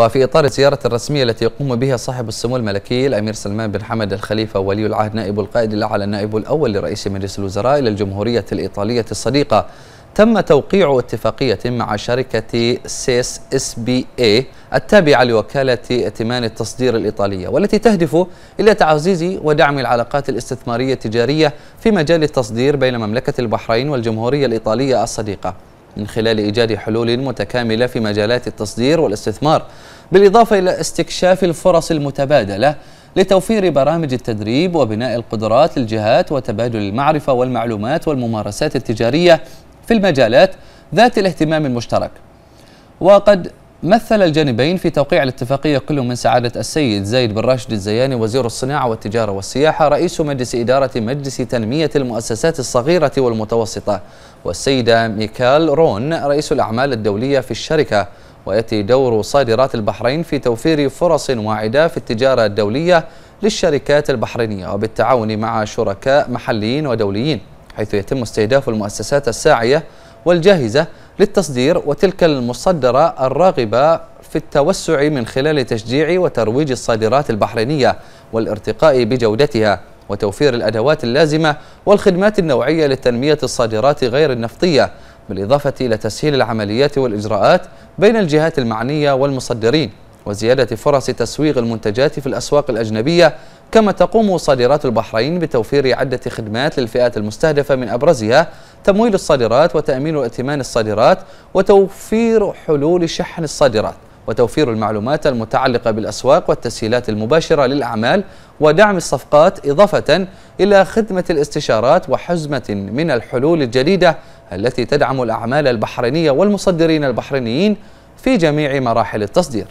وفي إطار الزيارة الرسمية التي يقوم بها صاحب السمو الملكي الأمير سلمان بن حمد الخليفة ولي العهد نائب القائد الأعلى النائب الأول لرئيس مجلس الوزراء إلى الجمهورية الإيطالية الصديقة تم توقيع اتفاقية مع شركة سيس اس بي اي التابعة لوكالة ائتمان التصدير الإيطالية والتي تهدف إلى تعزيز ودعم العلاقات الاستثمارية التجارية في مجال التصدير بين مملكة البحرين والجمهورية الإيطالية الصديقة من خلال إيجاد حلول متكاملة في مجالات التصدير والاستثمار بالإضافة إلى استكشاف الفرص المتبادلة لتوفير برامج التدريب وبناء القدرات للجهات وتبادل المعرفة والمعلومات والممارسات التجارية في المجالات ذات الاهتمام المشترك وقد مثل الجانبين في توقيع الاتفاقية كل من سعادة السيد زايد بن راشد الزياني وزير الصناعة والتجارة والسياحة رئيس مجلس إدارة مجلس تنمية المؤسسات الصغيرة والمتوسطة والسيدة ميكال رون رئيس الأعمال الدولية في الشركة ويأتي دور صادرات البحرين في توفير فرص واعدة في التجارة الدولية للشركات البحرينية وبالتعاون مع شركاء محليين ودوليين حيث يتم استهداف المؤسسات الساعية والجاهزة للتصدير وتلك المصدرة الراغبة في التوسع من خلال تشجيع وترويج الصادرات البحرينية والارتقاء بجودتها وتوفير الأدوات اللازمة والخدمات النوعية لتنمية الصادرات غير النفطية بالإضافة إلى تسهيل العمليات والإجراءات بين الجهات المعنية والمصدرين وزيادة فرص تسويق المنتجات في الأسواق الأجنبية كما تقوم صادرات البحرين بتوفير عدة خدمات للفئات المستهدفة من أبرزها تمويل الصادرات وتأمين ائتمان الصادرات وتوفير حلول شحن الصادرات وتوفير المعلومات المتعلقة بالأسواق والتسهيلات المباشرة للأعمال ودعم الصفقات إضافة إلى خدمة الاستشارات وحزمة من الحلول الجديدة التي تدعم الأعمال البحرينية والمصدرين البحرينيين في جميع مراحل التصدير